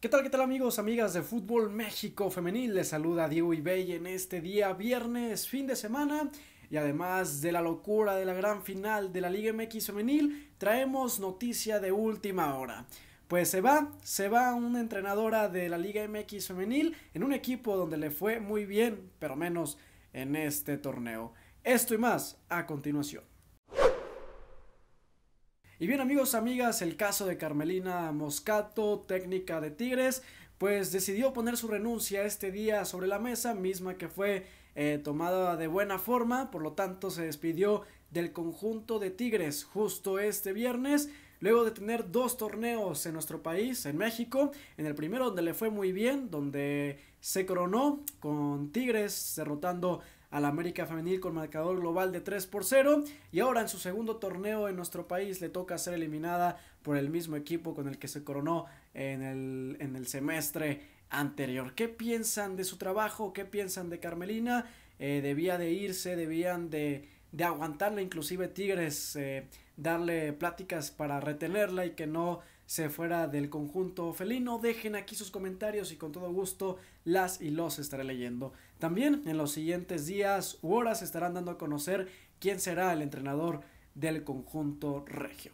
¿Qué tal, qué tal amigos, amigas de Fútbol México Femenil? Les saluda Diego Ibey en este día viernes, fin de semana. Y además de la locura de la gran final de la Liga MX Femenil, traemos noticia de última hora. Pues se va, se va una entrenadora de la Liga MX Femenil en un equipo donde le fue muy bien, pero menos en este torneo. Esto y más a continuación. Y bien amigos, amigas, el caso de Carmelina Moscato, técnica de Tigres, pues decidió poner su renuncia este día sobre la mesa, misma que fue eh, tomada de buena forma, por lo tanto se despidió del conjunto de Tigres justo este viernes. Luego de tener dos torneos en nuestro país, en México, en el primero donde le fue muy bien, donde se coronó con Tigres derrotando la América Femenil con marcador global de 3 por 0 y ahora en su segundo torneo en nuestro país le toca ser eliminada por el mismo equipo con el que se coronó en el, en el semestre anterior. ¿Qué piensan de su trabajo? ¿Qué piensan de Carmelina? Eh, debía de irse, debían de, de aguantarla, inclusive Tigres, eh, darle pláticas para retenerla y que no se fuera del conjunto felino. Dejen aquí sus comentarios y con todo gusto las y los estaré leyendo. También en los siguientes días u horas estarán dando a conocer quién será el entrenador del conjunto regio.